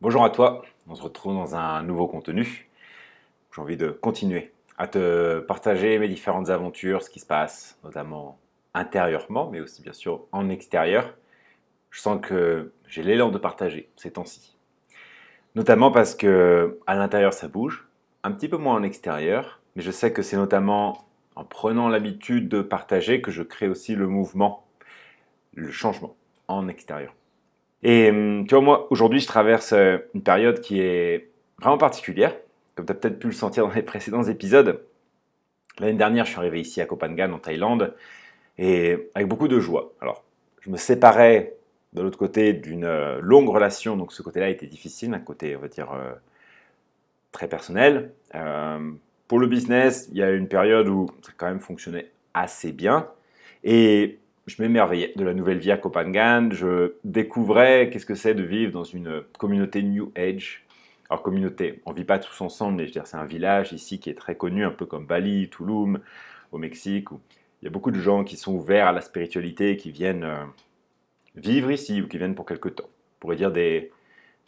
Bonjour à toi, on se retrouve dans un nouveau contenu. J'ai envie de continuer à te partager mes différentes aventures, ce qui se passe, notamment intérieurement, mais aussi bien sûr en extérieur. Je sens que j'ai l'élan de partager ces temps-ci. Notamment parce que à l'intérieur ça bouge, un petit peu moins en extérieur, mais je sais que c'est notamment en prenant l'habitude de partager que je crée aussi le mouvement, le changement en extérieur. Et hum, tu vois, moi, aujourd'hui, je traverse euh, une période qui est vraiment particulière, comme tu as peut-être pu le sentir dans les précédents épisodes. L'année dernière, je suis arrivé ici à Koh Phangan, en Thaïlande, et avec beaucoup de joie. Alors, je me séparais de l'autre côté d'une euh, longue relation, donc ce côté-là était difficile, d'un côté, on va dire, euh, très personnel. pour le business, il y a eu une période où ça quand même fonctionnait assez bien. Et je m'émerveillais de la nouvelle vie à Copangan, Je découvrais qu'est-ce que c'est de vivre dans une communauté New Age. Alors communauté, on ne vit pas tous ensemble, mais je dire, c'est un village ici qui est très connu, un peu comme Bali, Tulum, au Mexique, où il y a beaucoup de gens qui sont ouverts à la spiritualité, qui viennent euh, vivre ici ou qui viennent pour quelque temps. On pourrait dire des,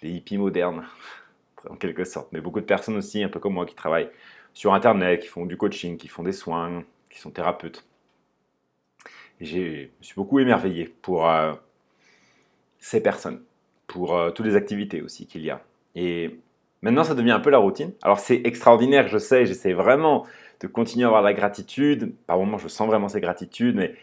des hippies modernes, en quelque sorte. Mais beaucoup de personnes aussi, un peu comme moi, qui travaillent sur Internet, qui font du coaching, qui font des soins, qui sont thérapeutes je me suis beaucoup émerveillé pour euh, ces personnes, pour euh, toutes les activités aussi qu'il y a. Et maintenant, ça devient un peu la routine. Alors, c'est extraordinaire, je sais, j'essaie vraiment de continuer à avoir la gratitude. Par moments, je sens vraiment ces gratitudes, mais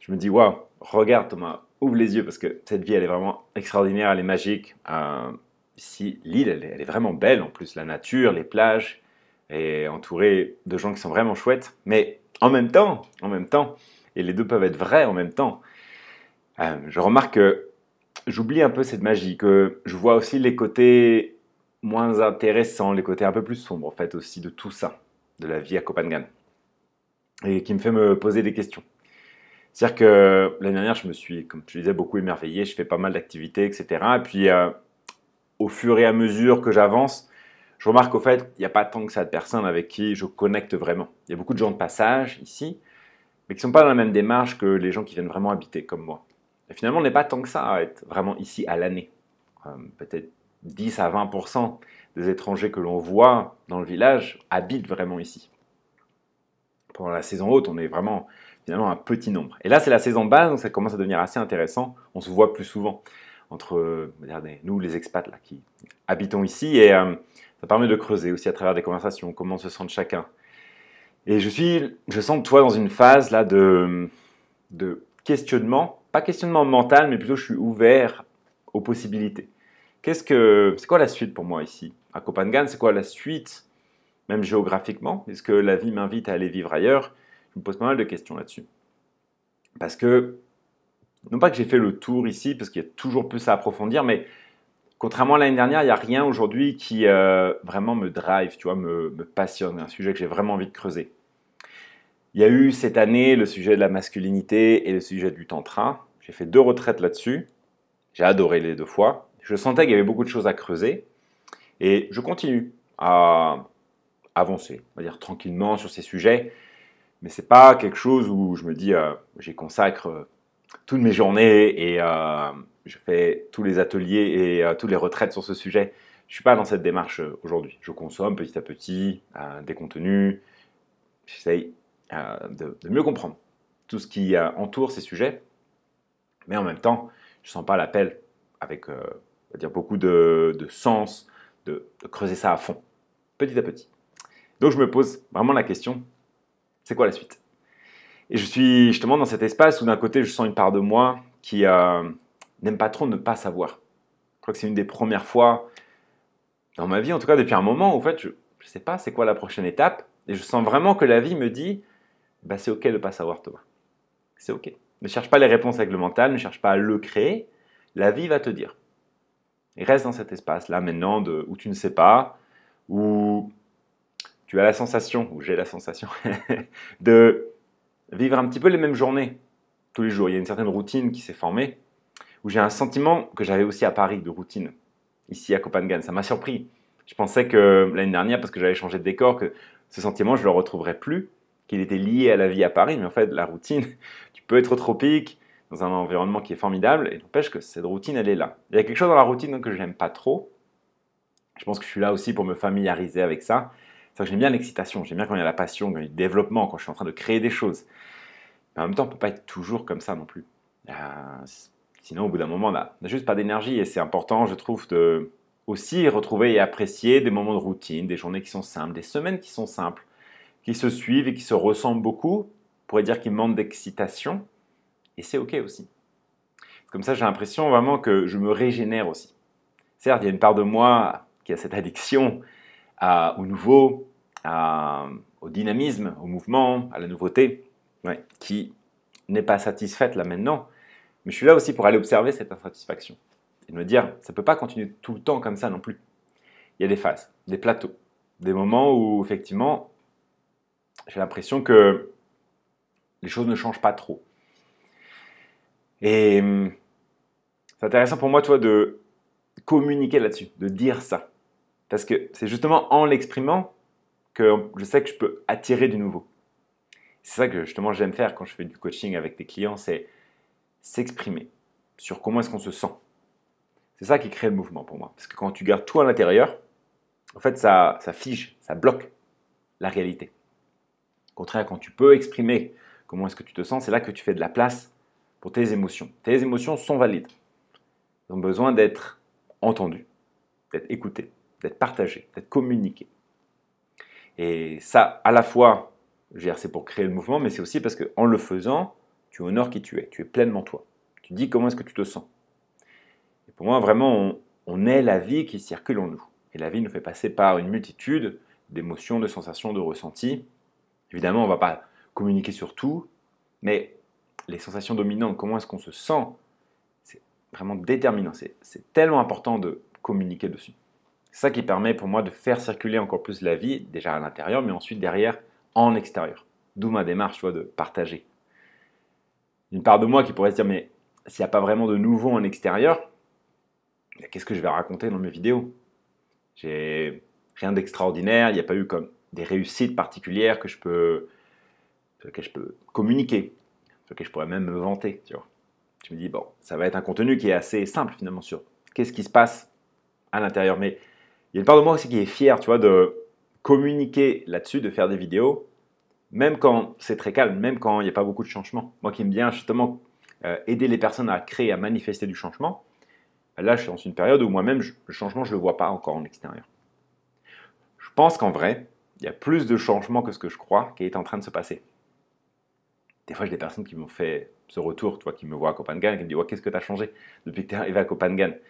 je me dis, waouh, regarde Thomas, ouvre les yeux parce que cette vie, elle est vraiment extraordinaire, elle est magique. Euh, ici, l'île, elle, est vraiment belle en plus, la nature, les plages, et entourée de gens qui sont vraiment chouettes. Mais en même temps, en même temps, et les deux peuvent être vrais en même temps. Euh, je remarque que j'oublie un peu cette magie, que je vois aussi les côtés moins intéressants, les côtés un peu plus sombres en fait aussi de tout ça, de la vie à Copenhague, et qui me fait me poser des questions. C'est-à-dire que l'année dernière, je me suis, comme je disais, beaucoup émerveillé, je fais pas mal d'activités, etc. Et puis, euh, au fur et à mesure que j'avance, je remarque au fait, il n'y a pas tant que ça de personnes avec qui je connecte vraiment. Il y a beaucoup de gens de passage ici, mais qui ne sont pas dans la même démarche que les gens qui viennent vraiment habiter comme moi. Et finalement, on n'est pas tant que ça à être vraiment ici à l'année. Euh, peut-être 10 à 20 des étrangers que l'on voit dans le village habitent vraiment ici. Pendant la saison haute, on est vraiment finalement un petit nombre. Et là, c'est la saison basse, donc ça commence à devenir assez intéressant. On se voit plus souvent entre nous, les expats là, qui habitons ici. Et euh, ça permet de creuser aussi à travers des conversations comment se sentent chacun, et je suis, je sens toi dans une phase là de, de questionnement, pas questionnement mental, mais plutôt je suis ouvert aux possibilités. Qu'est-ce que, c'est quoi la suite pour moi ici à Copenhague C'est quoi la suite, même géographiquement Est-ce que la vie m'invite à aller vivre ailleurs Je me pose pas mal de questions là-dessus. Parce que, non pas que j'ai fait le tour ici, parce qu'il y a toujours plus à approfondir, mais contrairement à l'année dernière, il n'y a rien aujourd'hui qui euh, vraiment me drive, tu vois, me, me passionne, un sujet que j'ai vraiment envie de creuser. Il y a eu cette année le sujet de la masculinité et le sujet du tantra. J'ai fait deux retraites là-dessus. J'ai adoré les deux fois. Je sentais qu'il y avait beaucoup de choses à creuser. Et je continue à avancer, on va dire tranquillement sur ces sujets. Mais c'est pas quelque chose où je me dis, euh, j'y consacre euh, toutes mes journées et euh, je fais tous les ateliers et tous toutes les retraites sur ce sujet. Je suis pas dans cette démarche aujourd'hui. Je consomme petit à petit des contenus. J'essaye euh, de, mieux comprendre tout ce qui euh, entoure ces sujets. Mais en même temps, je ne sens pas l'appel avec euh, dire beaucoup de, sens de, creuser ça à fond, petit à petit. Donc je me pose vraiment la question, c'est quoi la suite Et je suis justement dans cet espace où d'un côté je sens une part de moi qui n'aime pas trop ne pas savoir. Je crois que c'est une des premières fois dans ma vie, en tout cas depuis un moment, où, en fait je ne sais pas c'est quoi la prochaine étape. Et je sens vraiment que la vie me dit, bah, c'est OK de ne pas savoir, Thomas. C'est OK. Ne cherche pas les réponses avec le mental, ne cherche pas à le créer. La vie va te dire. reste dans cet espace-là maintenant de, où tu ne sais pas, où tu as la sensation, où j'ai la sensation, de vivre un petit peu les mêmes journées tous les jours. Il y a une certaine routine qui s'est formée, où j'ai un sentiment que j'avais aussi à Paris de routine, ici à Copenhague. Ça m'a surpris. Je pensais que l'année dernière, parce que j'avais changé de décor, que ce sentiment, je ne le retrouverais plus qu'il était lié à la vie à Paris, mais en fait, la routine, tu peux être tropique, dans un environnement qui est formidable, et n'empêche que cette routine, elle est là. Il y a quelque chose dans la routine que je n'aime pas trop. Je pense que je suis là aussi pour me familiariser avec ça. C'est que j'aime bien l'excitation, j'aime bien quand il y a la passion, quand il a du développement, quand je suis en train de créer des choses. Mais en même temps, on ne peut pas être toujours comme ça non plus. Euh, sinon, au bout d'un moment, on n'a juste pas d'énergie, et c'est important, je trouve, de aussi retrouver et apprécier des moments de routine, des journées qui sont simples, des semaines qui sont simples qui se suivent et qui se ressemblent beaucoup. On pourrait dire qu'ils manquent d'excitation. Et c'est OK aussi. Comme ça, j'ai l'impression vraiment que je me régénère aussi. Certes, il y a une part de moi qui a cette addiction à, au nouveau, au dynamisme, au mouvement, à la nouveauté, qui n'est pas satisfaite là maintenant. Mais je suis là aussi pour aller observer cette insatisfaction et me dire, ça ne peut pas continuer tout le temps comme ça non plus. Il y a des phases, des plateaux, des moments où effectivement j'ai l'impression que les choses ne changent pas trop. Et hum, c'est intéressant pour moi, toi, de communiquer là-dessus, de dire ça. Parce que c'est justement en l'exprimant que je sais que je peux attirer du nouveau. C'est ça que justement j'aime faire quand je fais du coaching avec des clients, c'est s'exprimer sur comment est-ce qu'on se sent. C'est ça qui crée le mouvement pour moi. Parce que quand tu gardes tout à l'intérieur, en fait, ça, ça fige, ça bloque la réalité. Au contraire, quand tu peux exprimer comment est-ce que tu te sens, c'est là que tu fais de la place pour tes émotions. Tes émotions sont valides. Elles ont besoin d'être entendues, d'être écoutées, d'être partagées, d'être communiquées. Et ça, à la fois, c'est pour créer le mouvement, mais c'est aussi parce qu'en le faisant, tu honores qui tu es, tu es pleinement toi. Tu dis comment est-ce que tu te sens. Et pour moi, vraiment, on, on est la vie qui circule en nous. Et la vie nous fait passer par une multitude d'émotions, de sensations, de ressentis, Évidemment, on ne va pas communiquer sur tout, mais les sensations dominantes, comment est-ce qu'on se sent, c'est vraiment déterminant. C'est tellement important de communiquer dessus. C'est ça qui permet pour moi de faire circuler encore plus la vie, déjà à l'intérieur, mais ensuite derrière, en extérieur. D'où ma démarche, tu de partager. Une part de moi qui pourrait se dire, mais s'il n'y a pas vraiment de nouveau en extérieur, qu'est-ce que je vais raconter dans mes vidéos J'ai rien d'extraordinaire, il n'y a pas eu comme des réussites particulières que je peux, que je peux communiquer, que je pourrais même me vanter. Tu vois. Je me dis, bon, ça va être un contenu qui est assez simple finalement sur qu'est-ce qui se passe à l'intérieur. Mais il y a une part de moi aussi qui est fière tu vois, de communiquer là-dessus, de faire des vidéos, même quand c'est très calme, même quand il n'y a pas beaucoup de changement. Moi qui aime bien justement euh, aider les personnes à créer, à manifester du changement, ben là je suis dans une période où moi-même, le changement, je ne le vois pas encore en extérieur. Je pense qu'en vrai, il y a plus de changements que ce que je crois qui est en train de se passer. Des fois, j'ai des personnes qui m'ont fait ce retour, toi, qui me voient à Copenhague, qui me disent Qu'est-ce que tu as changé depuis que tu es arrivé à Copenhague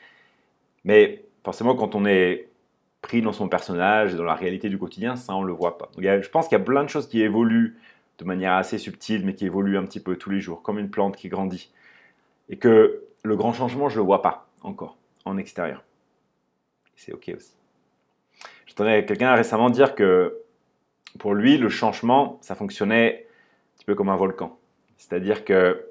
Mais forcément, quand on est pris dans son personnage, et dans la réalité du quotidien, ça, on ne le voit pas. je pense qu'il y a plein de choses qui évoluent de manière assez subtile, mais qui évoluent un petit peu tous les jours, comme une plante qui grandit. Et que le grand changement, je ne le vois pas encore en extérieur. C'est OK aussi. J'entendais quelqu'un récemment dire que pour lui, le changement, ça fonctionnait un petit peu comme un volcan. C'est-à-dire que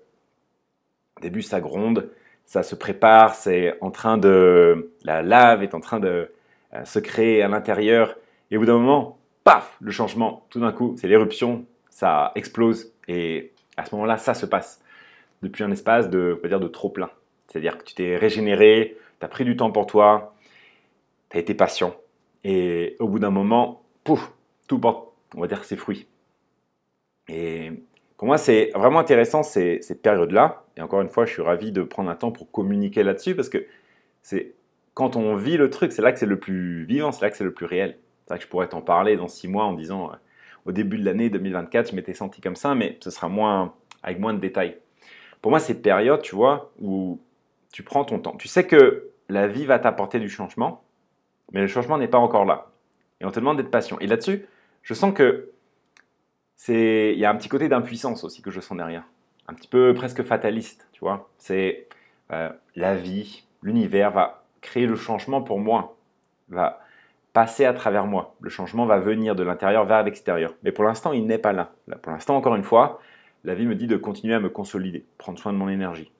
au début, ça gronde, ça se prépare, c'est en train de. La lave est en train de euh, se créer à l'intérieur. Et au bout d'un moment, paf, le changement, tout d'un coup, c'est l'éruption, ça explose. Et à ce moment-là, ça se passe depuis un espace de, on dire, de trop plein. C'est-à-dire que tu t'es régénéré, tu as pris du temps pour toi, tu as été patient, et au bout d'un moment, pouf, tout porte, on va dire, ses fruits. Et pour moi, c'est vraiment intéressant ces, ces périodes-là. Et encore une fois, je suis ravi de prendre un temps pour communiquer là-dessus parce que c'est quand on vit le truc, c'est là que c'est le plus vivant, c'est là que c'est le plus réel. C'est vrai que je pourrais t'en parler dans six mois en disant euh, au début de l'année 2024, je m'étais senti comme ça, mais ce sera moins avec moins de détails. Pour moi, ces période, tu vois, où tu prends ton temps. Tu sais que la vie va t'apporter du changement, mais le changement n'est pas encore là. Et on te demande d'être patient. Et là-dessus, je sens que c'est il y a un petit côté d'impuissance aussi que je sens derrière. Un petit peu presque fataliste, tu vois. C'est euh, la vie, l'univers va créer le changement pour moi, va passer à travers moi. Le changement va venir de l'intérieur vers l'extérieur. Mais pour l'instant, il n'est pas là. là pour l'instant, encore une fois, la vie me dit de continuer à me consolider, prendre soin de mon énergie,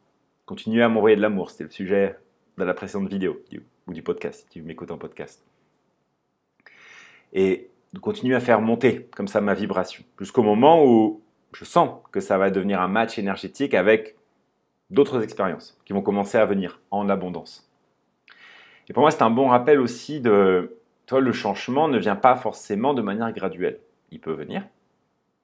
continuer à m'envoyer de l'amour. C'était le sujet de la précédente vidéo ou du podcast, si tu m'écoutes en podcast. Et de continuer à faire monter comme ça ma vibration, jusqu'au moment où je sens que ça va devenir un match énergétique avec d'autres expériences qui vont commencer à venir en abondance. Et pour moi, c'est un bon rappel aussi de, toi, le changement ne vient pas forcément de manière graduelle. Il peut venir,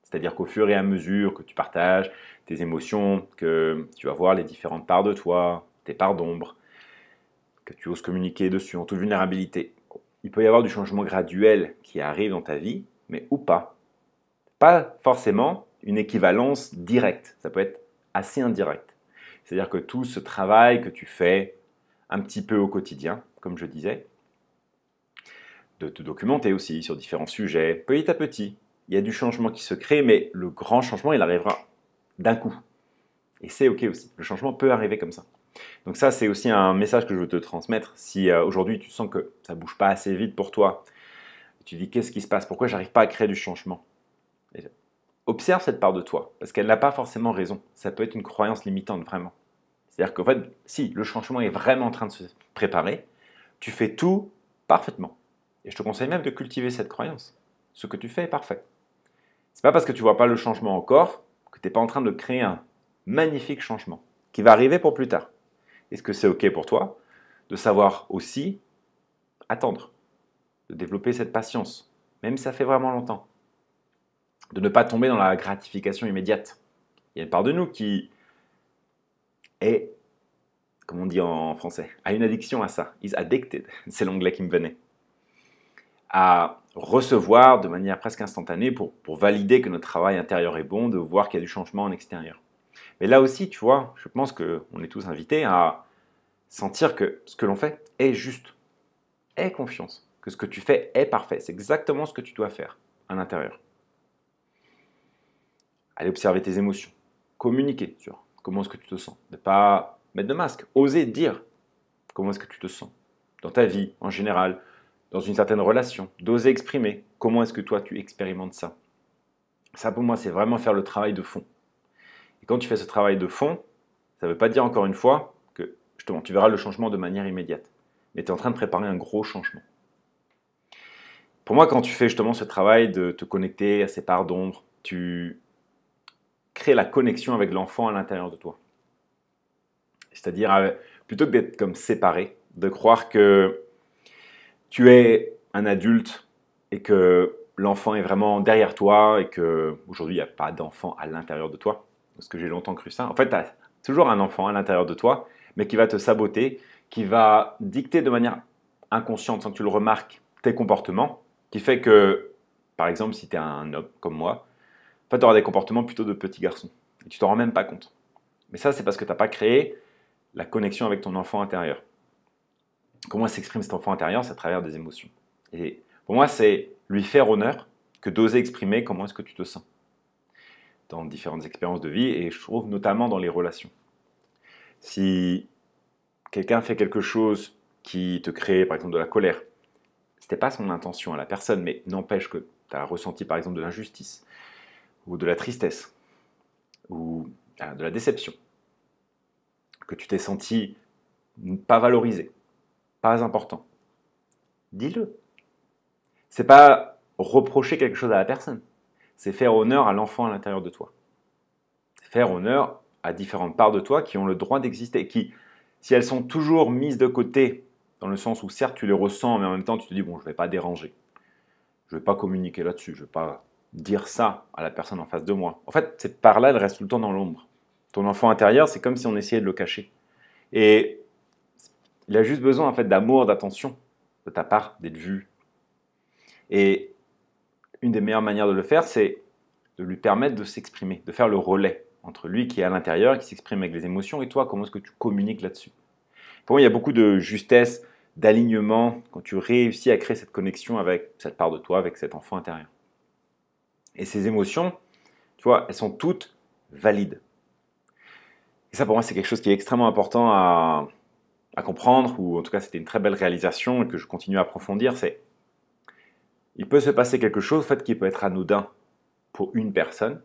c'est-à-dire qu'au fur et à mesure que tu partages tes émotions, que tu vas voir les différentes parts de toi, tes parts d'ombre, que tu oses communiquer dessus en toute vulnérabilité. Il peut y avoir du changement graduel qui arrive dans ta vie, mais ou pas. Pas forcément une équivalence directe, ça peut être assez indirect. C'est-à-dire que tout ce travail que tu fais un petit peu au quotidien, comme je disais, de te documenter aussi sur différents sujets, petit à petit, il y a du changement qui se crée, mais le grand changement, il arrivera d'un coup. Et c'est OK aussi, le changement peut arriver comme ça. Donc ça, c'est aussi un message que je veux te transmettre. Si euh, aujourd'hui tu sens que ça bouge pas assez vite pour toi, tu dis qu'est-ce qui se passe Pourquoi j'arrive pas à créer du changement Observe cette part de toi, parce qu'elle n'a pas forcément raison. Ça peut être une croyance limitante, vraiment. C'est-à-dire qu'en fait, si le changement est vraiment en train de se préparer, tu fais tout parfaitement. Et je te conseille même de cultiver cette croyance. Ce que tu fais est parfait. C'est pas parce que tu vois pas le changement encore que tu n'es pas en train de créer un magnifique changement qui va arriver pour plus tard. Est-ce que c'est OK pour toi De savoir aussi attendre, de développer cette patience, même si ça fait vraiment longtemps. De ne pas tomber dans la gratification immédiate. Il y a une part de nous qui est, comme on dit en français, a une addiction à ça. Is addicted, c'est l'anglais qui me venait. À recevoir de manière presque instantanée pour, pour valider que notre travail intérieur est bon, de voir qu'il y a du changement en extérieur. Et là aussi, tu vois, je pense qu'on est tous invités à sentir que ce que l'on fait est juste. est confiance que ce que tu fais est parfait. C'est exactement ce que tu dois faire à l'intérieur. Allez observer tes émotions. Communiquer sur comment est-ce que tu te sens. Ne pas mettre de masque. Oser dire comment est-ce que tu te sens. Dans ta vie en général, dans une certaine relation. D'oser exprimer comment est-ce que toi tu expérimentes ça. Ça pour moi, c'est vraiment faire le travail de fond. Et quand tu fais ce travail de fond, ça ne veut pas dire encore une fois que justement tu verras le changement de manière immédiate. Mais tu es en train de préparer un gros changement. Pour moi, quand tu fais justement ce travail de te connecter à ces parts d'ombre, tu crées la connexion avec l'enfant à l'intérieur de toi. C'est-à-dire, euh, plutôt que d'être comme séparé, de croire que tu es un adulte et que l'enfant est vraiment derrière toi et que aujourd'hui il n'y a pas d'enfant à l'intérieur de toi. Parce que j'ai longtemps cru ça. En fait, tu as toujours un enfant à l'intérieur de toi, mais qui va te saboter, qui va dicter de manière inconsciente, sans que tu le remarques, tes comportements, qui fait que, par exemple, si tu es un homme comme moi, tu auras des comportements plutôt de petit garçon. Et tu t'en rends même pas compte. Mais ça, c'est parce que tu n'as pas créé la connexion avec ton enfant intérieur. Comment s'exprime cet enfant intérieur C'est à travers des émotions. Et pour moi, c'est lui faire honneur que d'oser exprimer comment est-ce que tu te sens dans différentes expériences de vie et je trouve notamment dans les relations. Si quelqu'un fait quelque chose qui te crée par exemple de la colère, c'était pas son intention à la personne, mais n'empêche que tu as ressenti par exemple de l'injustice ou de la tristesse ou euh, de la déception, que tu t'es senti pas valorisé, pas important. Dis-le. C'est pas reprocher quelque chose à la personne c'est faire honneur à l'enfant à l'intérieur de toi. Faire honneur à différentes parts de toi qui ont le droit d'exister, qui, si elles sont toujours mises de côté, dans le sens où certes tu les ressens, mais en même temps tu te dis, bon, je ne vais pas déranger, je ne vais pas communiquer là-dessus, je ne vais pas dire ça à la personne en face de moi. En fait, cette part-là, elle reste tout le temps dans l'ombre. Ton enfant intérieur, c'est comme si on essayait de le cacher. Et il a juste besoin en fait d'amour, d'attention de ta part, d'être vu. Et une des meilleures manières de le faire, c'est de lui permettre de s'exprimer, de faire le relais entre lui qui est à l'intérieur, qui s'exprime avec les émotions, et toi, comment est-ce que tu communiques là-dessus Pour moi, il y a beaucoup de justesse, d'alignement, quand tu réussis à créer cette connexion avec cette part de toi, avec cet enfant intérieur. Et ces émotions, tu vois, elles sont toutes valides. Et ça, pour moi, c'est quelque chose qui est extrêmement important à, à comprendre, ou en tout cas, c'était une très belle réalisation et que je continue à approfondir, c'est il peut se passer quelque chose en fait, qui peut être anodin pour une personne,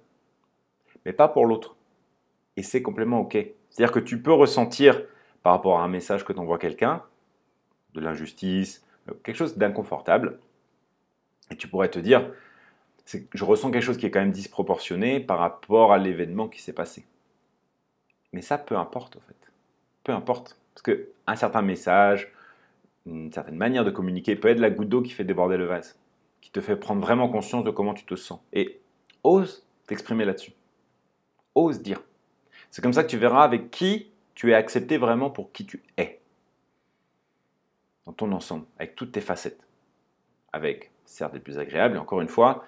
mais pas pour l'autre. Et c'est complètement OK. C'est-à-dire que tu peux ressentir par rapport à un message que t'envoie quelqu'un, de l'injustice, euh, quelque chose d'inconfortable, et tu pourrais te dire, je ressens quelque chose qui est quand même disproportionné par rapport à l'événement qui s'est passé. Mais ça, peu importe, en fait. Peu importe. Parce qu'un certain message, une certaine manière de communiquer peut être la goutte d'eau qui fait déborder le vase qui te fait prendre vraiment conscience de comment tu te sens. Et ose t'exprimer là-dessus. Ose dire. C'est comme ça que tu verras avec qui tu es accepté vraiment pour qui tu es. Dans ton ensemble, avec toutes tes facettes. Avec, certes, les plus agréables, et encore une fois,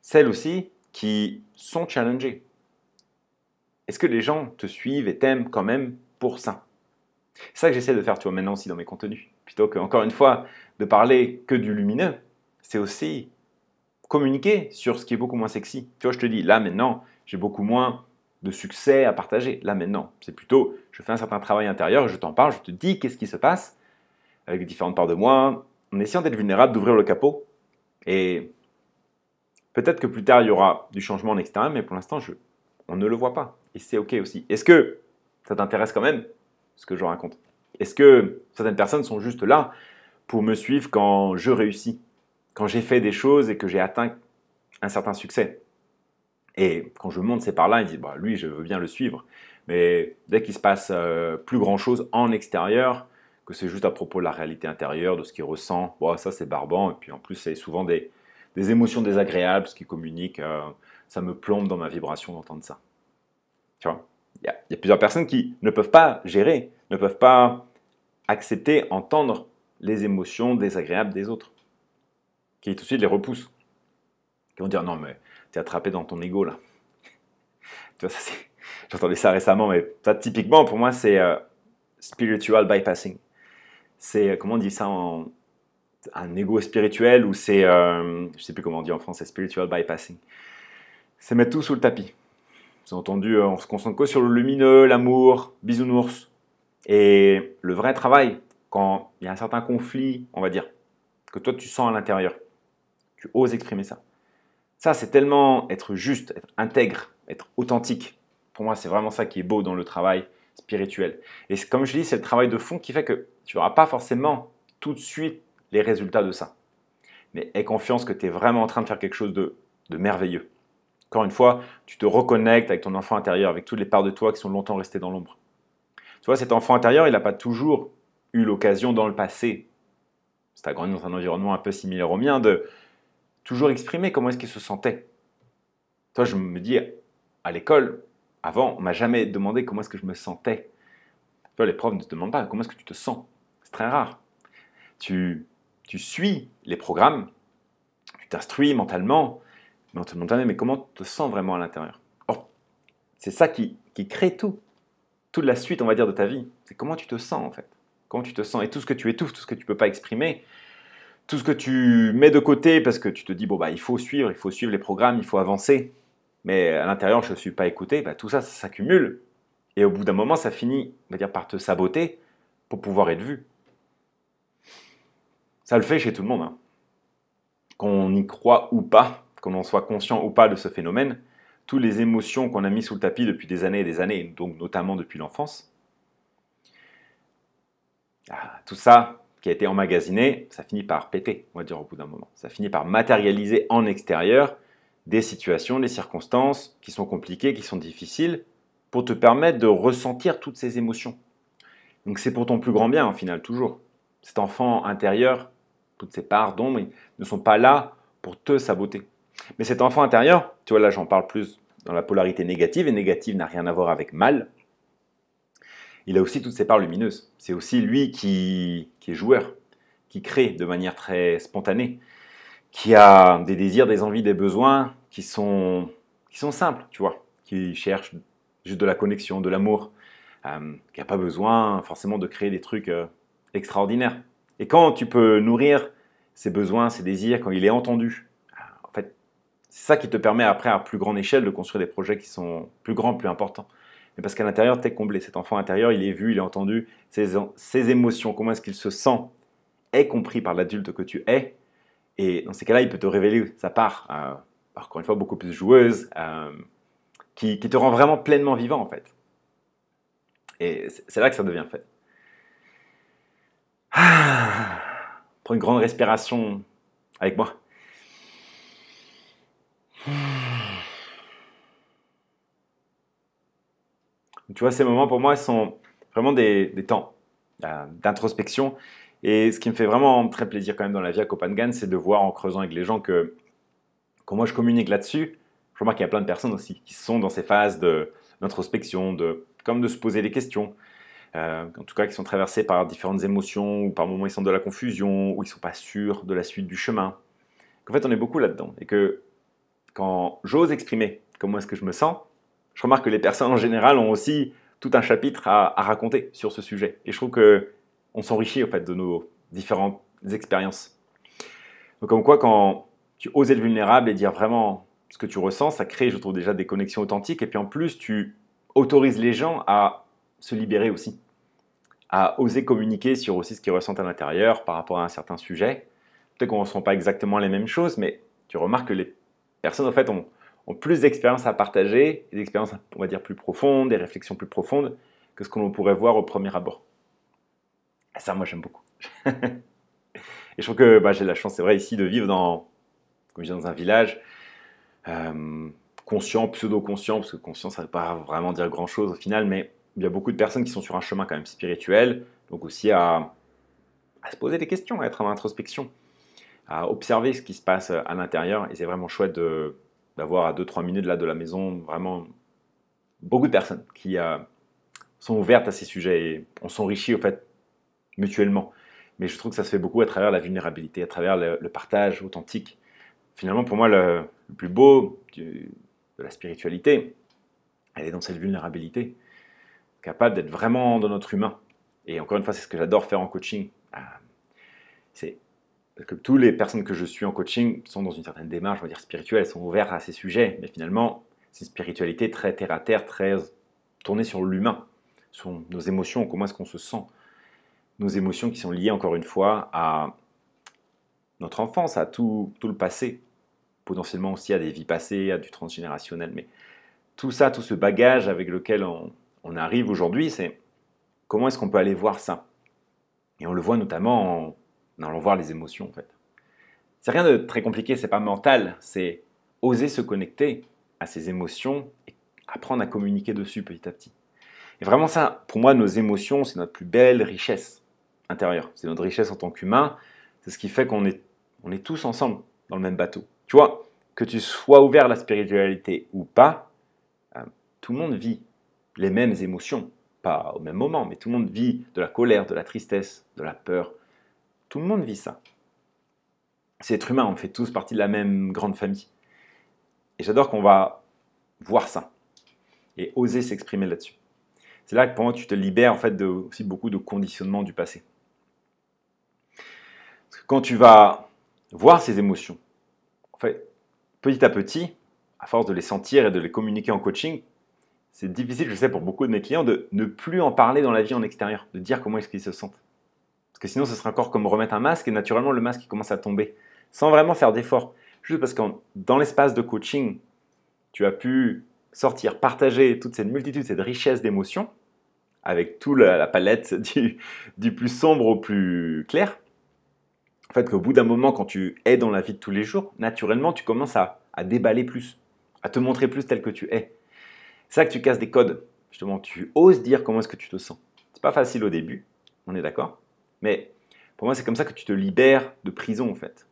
celles aussi qui sont challengées. Est-ce que les gens te suivent et t'aiment quand même pour ça C'est ça que j'essaie de faire, tu vois, maintenant aussi dans mes contenus. Plutôt que, encore une fois, de parler que du lumineux, c'est aussi communiquer sur ce qui est beaucoup moins sexy. Tu vois, je te dis, là maintenant, j'ai beaucoup moins de succès à partager. Là maintenant, c'est plutôt, je fais un certain travail intérieur, je t'en parle, je te dis qu'est-ce qui se passe avec différentes parts de moi, en essayant d'être vulnérable, d'ouvrir le capot. Et peut-être que plus tard, il y aura du changement en extérieur, mais pour l'instant, on ne le voit pas. Et c'est OK aussi. Est-ce que ça t'intéresse quand même ce que je raconte Est-ce que certaines personnes sont juste là pour me suivre quand je réussis quand j'ai fait des choses et que j'ai atteint un certain succès. Et quand je monte c'est par là il dit bah, lui, je veux bien le suivre. Mais dès qu'il se passe euh, plus grand-chose en extérieur, que c'est juste à propos de la réalité intérieure, de ce qu'il ressent, bah, ça c'est barbant. Et puis en plus, c'est souvent des, des émotions désagréables, ce qui communique. Euh, ça me plombe dans ma vibration d'entendre ça. Tu vois Il ya y, a plusieurs personnes qui ne peuvent pas gérer, ne peuvent pas accepter, entendre les émotions désagréables des autres qui tout de suite les repoussent. Qui vont dire non, mais t'es attrapé dans ton ego là. tu vois, j'entendais ça récemment, mais ça typiquement pour moi c'est euh, spiritual bypassing. C'est, euh, comment on dit ça en. Un ego spirituel ou c'est. Euh, je sais plus comment on dit en français, spiritual bypassing. C'est mettre tout sous le tapis. avez entendu, on se concentre que sur le lumineux, l'amour, bisounours. Et le vrai travail, quand il y a un certain conflit, on va dire, que toi tu sens à l'intérieur, tu oses exprimer ça. Ça, c'est tellement être juste, être intègre, être authentique. Pour moi, c'est vraiment ça qui est beau dans le travail spirituel. Et comme je dis, c'est le travail de fond qui fait que tu n'auras pas forcément tout de suite les résultats de ça. Mais aie confiance que tu es vraiment en train de faire quelque chose de, de merveilleux. Encore une fois, tu te reconnectes avec ton enfant intérieur, avec toutes les parts de toi qui sont longtemps restées dans l'ombre. Tu vois, cet enfant intérieur, il n'a pas toujours eu l'occasion dans le passé, c'est à grandi dans un environnement un peu similaire au mien, de toujours exprimer comment est-ce qu'il se sentait. Toi, je me dis, à l'école, avant, on m'a jamais demandé comment est-ce que je me sentais. Toi, les profs ne te demandent pas comment est-ce que tu te sens. C'est très rare. Tu, tu suis les programmes, tu t'instruis mentalement, mais on te demande mais comment tu te sens vraiment à l'intérieur Or, c'est ça qui, qui crée tout. Toute la suite, on va dire, de ta vie. C'est comment tu te sens, en fait. Comment tu te sens. Et tout ce que tu étouffes, tout ce que tu ne peux pas exprimer, tout ce que tu mets de côté parce que tu te dis, bon, bah, il faut suivre, il faut suivre les programmes, il faut avancer, mais à l'intérieur, je ne suis pas écouté, bah, tout ça, ça s'accumule. Et au bout d'un moment, ça finit va dire, par te saboter pour pouvoir être vu. Ça le fait chez tout le monde. Hein. Qu'on y croit ou pas, qu'on en soit conscient ou pas de ce phénomène, toutes les émotions qu'on a mises sous le tapis depuis des années et des années, donc notamment depuis l'enfance, ah, tout ça, qui a été emmagasiné, ça finit par péter, on va dire au bout d'un moment. Ça finit par matérialiser en extérieur des situations, des circonstances qui sont compliquées, qui sont difficiles, pour te permettre de ressentir toutes ces émotions. Donc c'est pour ton plus grand bien, au final, toujours. Cet enfant intérieur, toutes ces parts d'ombre, ne sont pas là pour te saboter. Mais cet enfant intérieur, tu vois, là j'en parle plus dans la polarité négative, et négative n'a rien à voir avec mal, il a aussi toutes ses parts lumineuses. C'est aussi lui qui, est joueur, qui crée de manière très spontanée, qui a des désirs, des envies, des besoins qui sont, simples, tu vois, qui cherche juste de la connexion, de l'amour, euh, qui n'a pas besoin forcément de créer des trucs euh, extraordinaires. Et quand tu peux nourrir ses besoins, ses désirs, quand il est entendu, en fait, c'est ça qui te permet après à plus grande échelle de construire des projets qui sont plus grands, plus importants parce qu'à l'intérieur, tu es comblé. Cet enfant intérieur, il est vu, il est entendu, ses, émotions, comment est-ce qu'il se sent, est compris par l'adulte que tu es. Et dans ces cas-là, il peut te révéler sa part, euh, encore une fois, beaucoup plus joueuse, euh, qui, te rend vraiment pleinement vivant, en fait. Et c'est là que ça devient fait. Ah, prends une grande respiration avec moi. tu vois, ces moments pour moi sont vraiment des, temps euh, d'introspection. Et ce qui me fait vraiment très plaisir quand même dans la vie à Copenhague, c'est de voir en creusant avec les gens que quand moi je communique là-dessus, je remarque qu'il y a plein de personnes aussi qui sont dans ces phases d'introspection, de, comme de se poser des questions. Euh, en tout cas qui sont traversées par différentes émotions, ou par moments ils sont de la confusion, ou ils ne sont pas sûrs de la suite du chemin. Qu'en fait on est beaucoup là-dedans, et que quand j'ose exprimer comment est-ce que je me sens, je remarque que les personnes en général ont aussi tout un chapitre à, raconter sur ce sujet. Et je trouve qu'on s'enrichit en fait de nos différentes expériences. Donc comme quoi, quand tu oses être vulnérable et dire vraiment ce que tu ressens, ça crée, je trouve, déjà des connexions authentiques. Et puis en plus, tu autorises les gens à se libérer aussi, à oser communiquer sur aussi ce qu'ils ressentent à l'intérieur par rapport à un certain sujet. Peut-être qu'on ne ressent pas exactement les mêmes choses, mais tu remarques que les personnes, en fait, ont plus d'expériences à partager, des expériences, on va dire, plus profondes, des réflexions plus profondes que ce qu'on pourrait voir au premier abord. Et ça, moi, j'aime beaucoup. et je trouve que bah, j'ai la chance, c'est vrai, ici, de vivre dans, comme dans un village euh, conscient, pseudo-conscient, parce que conscient, ça ne veut pas vraiment dire grand-chose au final, mais il y a beaucoup de personnes qui sont sur un chemin quand même spirituel, donc aussi à, à se poser des questions, à être en introspection, à observer ce qui se passe à l'intérieur, et c'est vraiment chouette de d'avoir à 2-3 minutes là de la maison vraiment beaucoup de personnes qui euh, sont ouvertes à ces sujets et on s'enrichit au fait mutuellement. Mais je trouve que ça se fait beaucoup à travers la vulnérabilité, à travers le, partage authentique. Finalement, pour moi, le, plus beau de la spiritualité, elle est dans cette vulnérabilité, capable d'être vraiment dans notre humain. Et encore une fois, c'est ce que j'adore faire en coaching. Ah, c'est parce que toutes les personnes que je suis en coaching sont dans une certaine démarche, on va dire spirituelle, sont ouvertes à ces sujets, mais finalement, c'est une spiritualité très terre à terre, très tournée sur l'humain, sur nos émotions, comment est-ce qu'on se sent. Nos émotions qui sont liées, encore une fois, à notre enfance, à tout, le passé, potentiellement aussi à des vies passées, à du transgénérationnel, mais tout ça, tout ce bagage avec lequel on, on arrive aujourd'hui, c'est comment est-ce qu'on peut aller voir ça Et on le voit notamment en en voir les émotions en fait. C'est rien de très compliqué, c'est pas mental, c'est oser se connecter à ses émotions et apprendre à communiquer dessus petit à petit. Et vraiment ça, pour moi, nos émotions, c'est notre plus belle richesse intérieure. C'est notre richesse en tant qu'humain. C'est ce qui fait qu'on est, on est tous ensemble dans le même bateau. Tu vois, que tu sois ouvert à la spiritualité ou pas, euh, tout le monde vit les mêmes émotions. Pas au même moment, mais tout le monde vit de la colère, de la tristesse, de la peur, tout le monde vit ça. C'est être humain, on fait tous partie de la même grande famille. Et j'adore qu'on va voir ça et oser s'exprimer là-dessus. C'est là que pour moi tu te libères en fait de aussi beaucoup de conditionnements du passé. quand tu vas voir ces émotions, en fait, petit à petit, à force de les sentir et de les communiquer en coaching, c'est difficile, je sais, pour beaucoup de mes clients de ne plus en parler dans la vie en extérieur, de dire comment est-ce qu'ils se sentent que sinon, ce serait encore comme remettre un masque et naturellement, le masque il commence à tomber sans vraiment faire d'effort. Juste parce que dans l'espace de coaching, tu as pu sortir, partager toute cette multitude, cette richesse d'émotions avec toute la, palette du, du plus sombre au plus clair. En fait, qu'au bout d'un moment, quand tu es dans la vie de tous les jours, naturellement, tu commences à, à déballer plus, à te montrer plus tel que tu es. C'est ça que tu casses des codes. Justement, tu oses dire comment est-ce que tu te sens. C'est pas facile au début, on est d'accord. Mais pour moi, c'est comme ça que tu te libères de prison, en fait.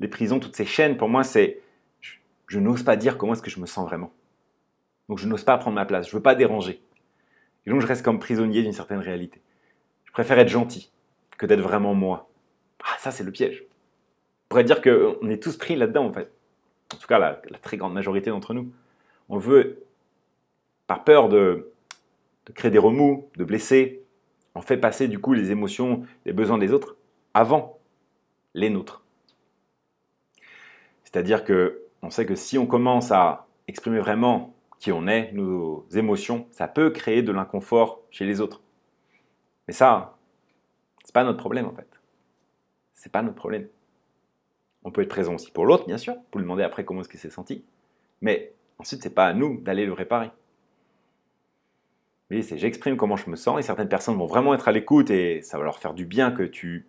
Les prisons, toutes ces chaînes, pour moi, c'est je, n'ose pas dire comment est-ce que je me sens vraiment. Donc je n'ose pas prendre ma place, je ne veux pas déranger. Et donc je reste comme prisonnier d'une certaine réalité. Je préfère être gentil que d'être vraiment moi. Ah, ça, c'est le piège. On pourrait dire qu'on est tous pris là-dedans, en fait. En tout cas, la, très grande majorité d'entre nous. On veut, par peur de créer des remous, de blesser, on fait passer du coup les émotions, les besoins des autres avant les nôtres. C'est-à-dire que on sait que si on commence à exprimer vraiment qui on est, nos émotions, ça peut créer de l'inconfort chez les autres. Mais ça, c'est pas notre problème en fait. C'est pas notre problème. On peut être présent aussi pour l'autre, bien sûr, pour lui demander après comment est-ce qu'il s'est senti. Mais ensuite, c'est pas à nous d'aller le réparer c'est j'exprime comment je me sens et certaines personnes vont vraiment être à l'écoute et ça va leur faire du bien que tu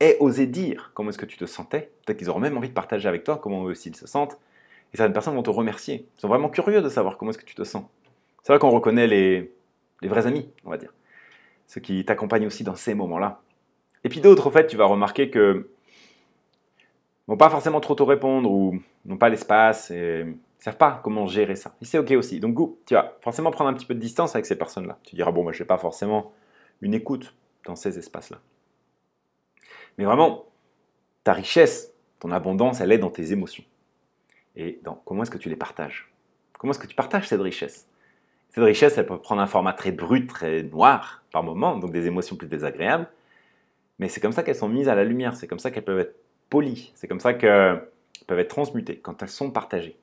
aies osé dire comment est-ce que tu te sentais. Peut-être qu'ils auront même envie de partager avec toi comment eux aussi ils se sentent. Et certaines personnes vont te remercier. Ils sont vraiment curieux de savoir comment est-ce que tu te sens. C'est là qu'on reconnaît les, les vrais amis, on va dire. Ceux qui t'accompagnent aussi dans ces moments-là. Et puis d'autres, en fait, tu vas remarquer que vont pas forcément trop te répondre ou n'ont pas l'espace et ne savent pas comment gérer ça. Et c'est OK aussi. Donc, go, tu vas forcément prendre un petit peu de distance avec ces personnes-là. Tu diras, bon, moi, je n'ai pas forcément une écoute dans ces espaces-là. Mais vraiment, ta richesse, ton abondance, elle est dans tes émotions. Et comment est-ce que tu les partages Comment est-ce que tu partages cette richesse Cette richesse, elle peut prendre un format très brut, très noir par moment, donc des émotions plus désagréables. Mais c'est comme ça qu'elles sont mises à la lumière, c'est comme ça qu'elles peuvent être polies, c'est comme ça qu'elles peuvent être transmutées quand elles sont partagées.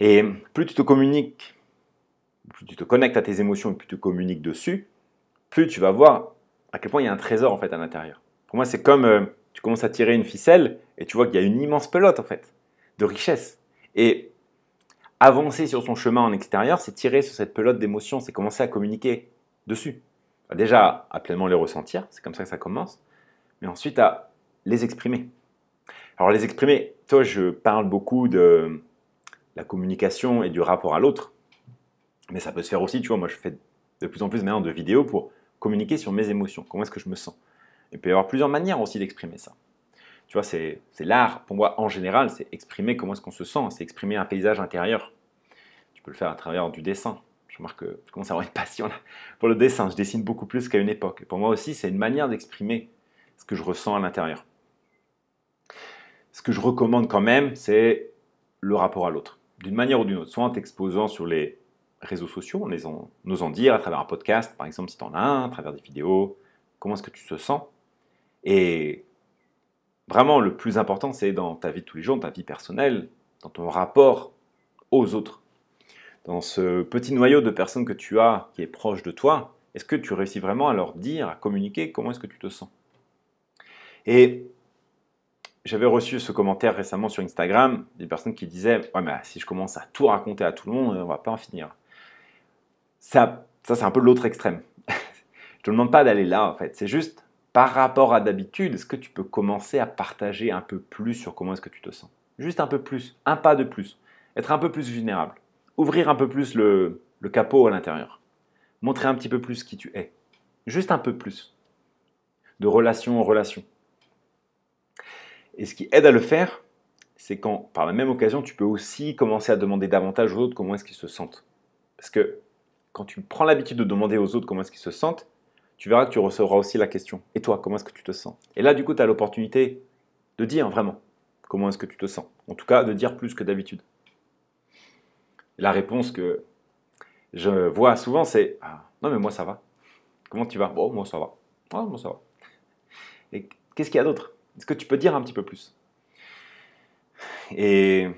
Et plus tu te communiques, plus tu te connectes à tes émotions et plus tu communiques dessus, plus tu vas voir à quel point il y a un trésor en fait à l'intérieur. Pour moi, c'est comme euh, tu commences à tirer une ficelle et tu vois qu'il y a une immense pelote en fait de richesse. Et avancer sur son chemin en extérieur, c'est tirer sur cette pelote d'émotions, c'est commencer à communiquer dessus. Bah, déjà à pleinement les ressentir, c'est comme ça que ça commence, mais ensuite à les exprimer. Alors les exprimer, toi je parle beaucoup de la communication et du rapport à l'autre. Mais ça peut se faire aussi, tu vois, moi je fais de plus en plus maintenant de vidéos pour communiquer sur mes émotions, comment est-ce que je me sens. Il peut y avoir plusieurs manières aussi d'exprimer ça. Tu vois, c'est l'art, pour moi en général, c'est exprimer comment est-ce qu'on se sent, c'est exprimer un paysage intérieur. Tu peux le faire à travers du dessin. Je remarque que je commence à avoir une passion pour le dessin, je dessine beaucoup plus qu'à une époque. pour moi aussi, c'est une manière d'exprimer ce que je ressens à l'intérieur. Ce que je recommande quand même, c'est le rapport à l'autre d'une manière ou d'une autre, soit en t'exposant sur les réseaux sociaux, en, en osant dire à travers un podcast, par exemple, si tu en as un, à travers des vidéos, comment est-ce que tu te sens. Et vraiment, le plus important, c'est dans ta vie de tous les jours, dans ta vie personnelle, dans ton rapport aux autres. Dans ce petit noyau de personnes que tu as, qui est proche de toi, est-ce que tu réussis vraiment à leur dire, à communiquer comment est-ce que tu te sens Et j'avais reçu ce commentaire récemment sur Instagram des personnes qui disaient Ouais, mais si je commence à tout raconter à tout le monde, on ne va pas en finir. Ça, ça c'est un peu l'autre extrême. je te demande pas d'aller là en fait. C'est juste par rapport à d'habitude, est-ce que tu peux commencer à partager un peu plus sur comment est-ce que tu te sens Juste un peu plus, un pas de plus. Être un peu plus vulnérable. Ouvrir un peu plus le, le capot à l'intérieur. Montrer un petit peu plus qui tu es. Juste un peu plus. De relation en relation. Et ce qui aide à le faire, c'est quand, par la même occasion, tu peux aussi commencer à demander davantage aux autres comment est-ce qu'ils se sentent. Parce que quand tu prends l'habitude de demander aux autres comment est-ce qu'ils se sentent, tu verras que tu recevras aussi la question. Et toi, comment est-ce que tu te sens Et là, du coup, tu as l'opportunité de dire vraiment comment est-ce que tu te sens. En tout cas, de dire plus que d'habitude. La réponse que je vois souvent, c'est ah, Non, mais moi, ça va. Comment tu vas Bon, moi, ça va. Ah, moi, ça va. Et qu'est-ce qu'il y a d'autre est-ce que tu peux dire un petit peu plus Et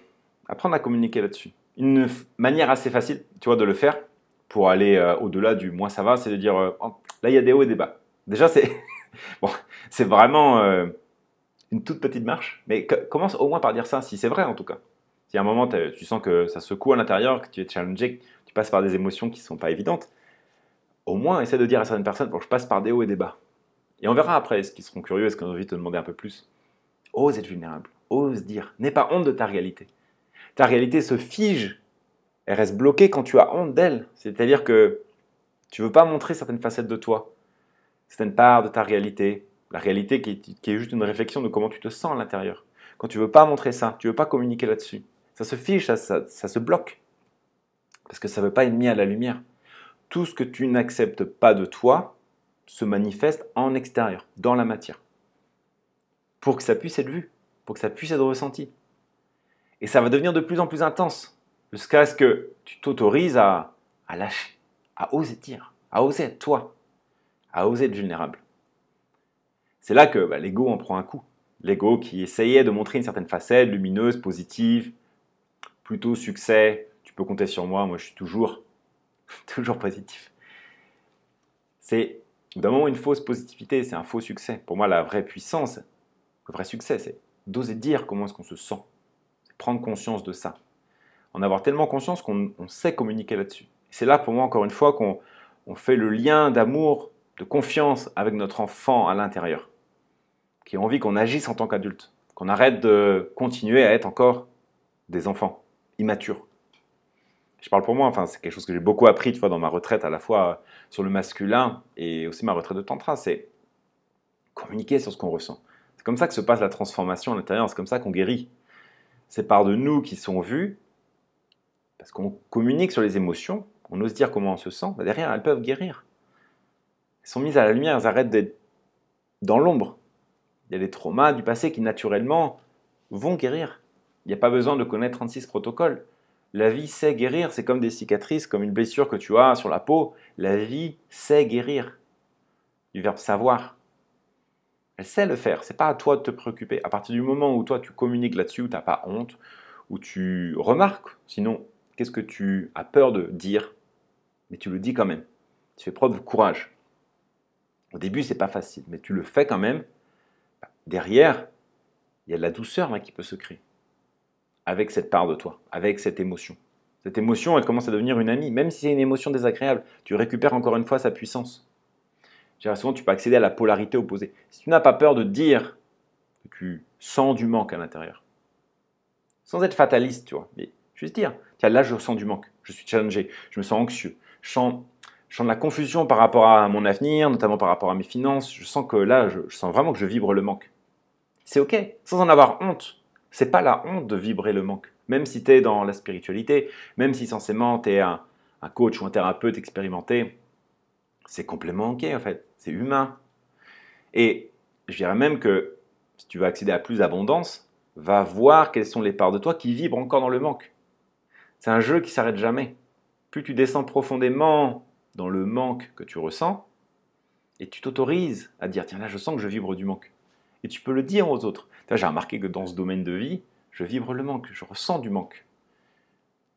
apprendre à communiquer là-dessus. Une manière assez facile, tu vois, de le faire pour aller euh, au-delà du moins ça va, c'est de dire euh, là il y a des hauts et des bas. Déjà c'est vraiment euh, une toute petite marche, mais commence au moins par dire ça si c'est vrai en tout cas. Si à un moment tu sens que ça secoue à l'intérieur, que tu es challengé, que tu passes par des émotions qui ne sont pas évidentes, au moins essaie de dire à certaines personnes bon je passe par des hauts et des bas. Et on verra après, est-ce qu'ils seront curieux, est-ce qu'ils ont envie de te demander un peu plus. Ose être vulnérable, ose dire, n'aie pas honte de ta réalité. Ta réalité se fige, elle reste bloquée quand tu as honte d'elle. C'est-à-dire que tu ne veux pas montrer certaines facettes de toi, certaines parts de ta réalité, la réalité qui est, juste une réflexion de comment tu te sens à l'intérieur. Quand tu ne veux pas montrer ça, tu ne veux pas communiquer là-dessus, ça se fige, ça, ça, ça se bloque. Parce que ça ne veut pas être mis à la lumière. Tout ce que tu n'acceptes pas de toi, se manifeste en extérieur, dans la matière, pour que ça puisse être vu, pour que ça puisse être ressenti. Et ça va devenir de plus en plus intense, jusqu'à ce que tu t'autorises à, lâcher, à oser dire, à oser être toi, à oser être vulnérable. C'est là que bah, l'ego en prend un coup. L'ego qui essayait de montrer une certaine facette lumineuse, positive, plutôt succès, tu peux compter sur moi, moi je suis toujours, toujours positif. C'est d'un moment, une fausse positivité, c'est un faux succès. Pour moi, la vraie puissance, le vrai succès, c'est d'oser dire comment est-ce qu'on se sent. prendre conscience de ça. En avoir tellement conscience qu'on sait communiquer là-dessus. C'est là, pour moi, encore une fois, qu'on fait le lien d'amour, de confiance avec notre enfant à l'intérieur, qui a envie qu'on agisse en tant qu'adulte, qu'on arrête de continuer à être encore des enfants immatures je parle pour moi, enfin, c'est quelque chose que j'ai beaucoup appris, tu dans ma retraite, à la fois euh, sur le masculin et aussi ma retraite de tantra, c'est communiquer sur ce qu'on ressent. C'est comme ça que se passe la transformation à l'intérieur, c'est comme ça qu'on guérit. C'est par de nous qui sont vus, parce qu'on communique sur les émotions, on ose dire comment on se sent, derrière, elles peuvent guérir. Elles sont mises à la lumière, elles arrêtent d'être dans l'ombre. Il y a des traumas du passé qui, naturellement, vont guérir. Il n'y a pas besoin de connaître 36 protocoles. La vie sait guérir, c'est comme des cicatrices, comme une blessure que tu as sur la peau. La vie sait guérir. Du verbe savoir. Elle sait le faire, c'est pas à toi de te préoccuper. À partir du moment où toi tu communiques là-dessus, où tu n'as pas honte, où tu remarques, sinon qu'est-ce que tu as peur de dire, mais tu le dis quand même. Tu fais preuve de courage. Au début, c'est pas facile, mais tu le fais quand même. Derrière, il y a de la douceur qui peut se créer avec cette part de toi, avec cette émotion. Cette émotion, elle commence à devenir une amie, même si c'est une émotion désagréable. Tu récupères encore une fois sa puissance. Souvent, tu peux accéder à la polarité opposée. Si tu n'as pas peur de dire que tu sens du manque à l'intérieur, sans être fataliste, tu vois, mais juste dire, tiens, là, je sens du manque, je suis challengé, je me sens anxieux, je sens, de la confusion par rapport à mon avenir, notamment par rapport à mes finances, je sens que là, je sens vraiment que je vibre le manque. C'est OK, sans en avoir honte. C'est pas la honte de vibrer le manque. Même si tu es dans la spiritualité, même si censément tu es un, un, coach ou un thérapeute expérimenté, c'est complètement ok en fait. C'est humain. Et je dirais même que si tu veux accéder à plus d'abondance, va voir quelles sont les parts de toi qui vibrent encore dans le manque. C'est un jeu qui s'arrête jamais. Plus tu descends profondément dans le manque que tu ressens, et tu t'autorises à dire tiens là je sens que je vibre du manque et tu peux le dire aux autres. J'ai remarqué que dans ce domaine de vie, je vibre le manque, je ressens du manque.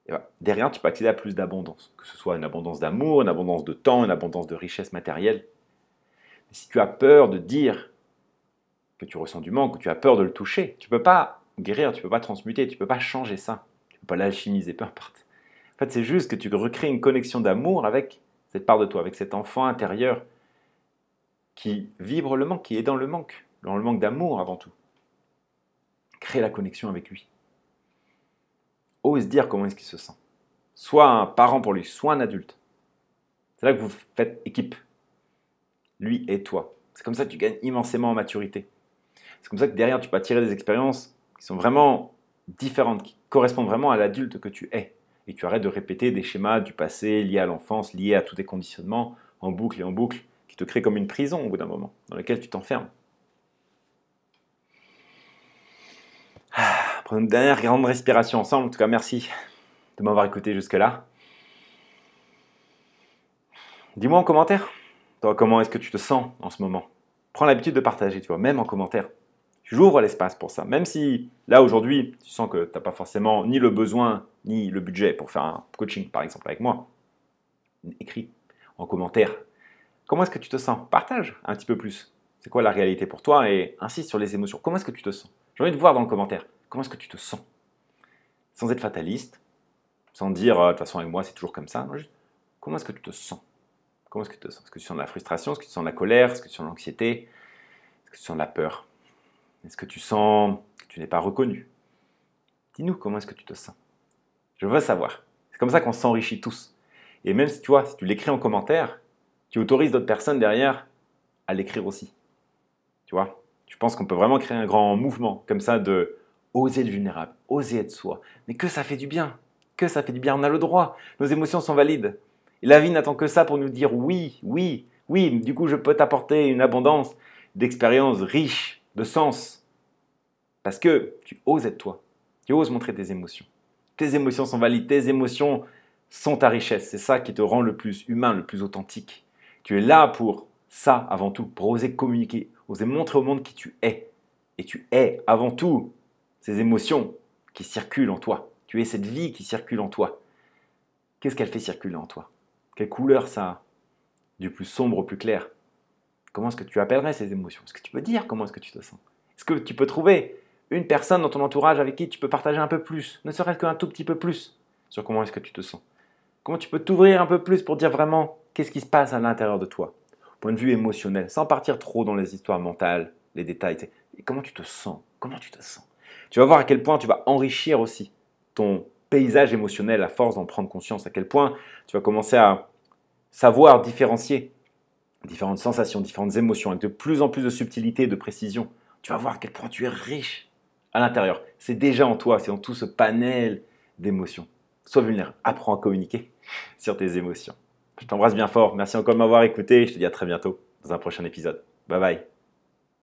Ben, derrière, tu peux accéder à plus d'abondance, que ce soit une abondance d'amour, une abondance de temps, une abondance de richesse matérielle. Mais si tu as peur de dire que tu ressens du manque, que tu as peur de le toucher, tu ne peux pas guérir, tu ne peux pas transmuter, tu ne peux pas changer ça, tu ne peux pas l'alchimiser, peu importe. En fait, c'est juste que tu recrées une connexion d'amour avec cette part de toi, avec cet enfant intérieur qui vibre le manque, qui est dans le manque dans le manque d'amour avant tout. Crée la connexion avec lui. Ose dire comment est-ce qu'il se sent. Soit un parent pour lui, soit un adulte. C'est là que vous faites équipe. Lui et toi. C'est comme ça que tu gagnes immensément en maturité. C'est comme ça que derrière, tu peux tirer des expériences qui sont vraiment différentes, qui correspondent vraiment à l'adulte que tu es. Et tu arrêtes de répéter des schémas du passé liés à l'enfance, liés à tous tes conditionnements, en boucle et en boucle, qui te créent comme une prison au bout d'un moment, dans laquelle tu t'enfermes. une dernière grande respiration ensemble. En tout cas, merci de m'avoir écouté jusque-là. Dis-moi en commentaire, toi, comment est-ce que tu te sens en ce moment Prends l'habitude de partager, tu vois, même en commentaire. J'ouvre l'espace pour ça. Même si, là, aujourd'hui, tu sens que tu n'as pas forcément ni le besoin, ni le budget pour faire un coaching, par exemple, avec moi, écris en commentaire. Comment est-ce que tu te sens Partage un petit peu plus. C'est quoi la réalité pour toi et insiste sur les émotions. Comment est-ce que tu te sens J'ai envie de voir dans le commentaire. Comment est-ce que tu te sens Sans être fataliste, sans dire de toute façon avec moi c'est toujours comme ça. comment est-ce que tu te sens Comment est-ce que tu te sens Est-ce que tu sens de la frustration Est-ce que tu sens de la colère Est-ce que tu sens de l'anxiété Est-ce que tu sens de la peur Est-ce que tu sens que tu n'es pas reconnu Dis-nous comment est-ce que tu te sens. Je veux savoir. C'est comme ça qu'on s'enrichit tous. Et même si tu vois, si tu l'écris en commentaire, tu autorises d'autres personnes derrière à l'écrire aussi. Tu vois Je pense qu'on peut vraiment créer un grand mouvement comme ça de Oser être vulnérable, oser être soi. Mais que ça fait du bien, que ça fait du bien, on a le droit, nos émotions sont valides. Et la vie n'attend que ça pour nous dire oui, oui, oui, du coup je peux t'apporter une abondance d'expériences riches, de sens. Parce que tu oses être toi, tu oses montrer tes émotions. Tes émotions sont valides, tes émotions sont ta richesse, c'est ça qui te rend le plus humain, le plus authentique. Tu es là pour ça avant tout, pour oser communiquer, oser montrer au monde qui tu es. Et tu es avant tout ces émotions qui circulent en toi. Tu es cette vie qui circule en toi. Qu'est-ce qu'elle fait circuler en toi Quelle couleur ça a Du plus sombre au plus clair Comment est-ce que tu appellerais ces émotions Est-ce que tu peux dire comment est-ce que tu te sens Est-ce que tu peux trouver une personne dans ton entourage avec qui tu peux partager un peu plus, ne serait-ce qu'un tout petit peu plus, sur comment est-ce que tu te sens Comment tu peux t'ouvrir un peu plus pour dire vraiment qu'est-ce qui se passe à l'intérieur de toi Point de vue émotionnel, sans partir trop dans les histoires mentales, les détails. comment tu te sens Comment tu te sens tu vas voir à quel point tu vas enrichir aussi ton paysage émotionnel à force d'en prendre conscience, à quel point tu vas commencer à savoir différencier différentes sensations, différentes émotions, avec de plus en plus de subtilité de précision. Tu vas voir à quel point tu es riche à l'intérieur. C'est déjà en toi, c'est dans tout ce panel d'émotions. Sois vulnérable, apprends à communiquer sur tes émotions. Je t'embrasse bien fort, merci encore de m'avoir écouté, je te dis à très bientôt dans un prochain épisode. Bye bye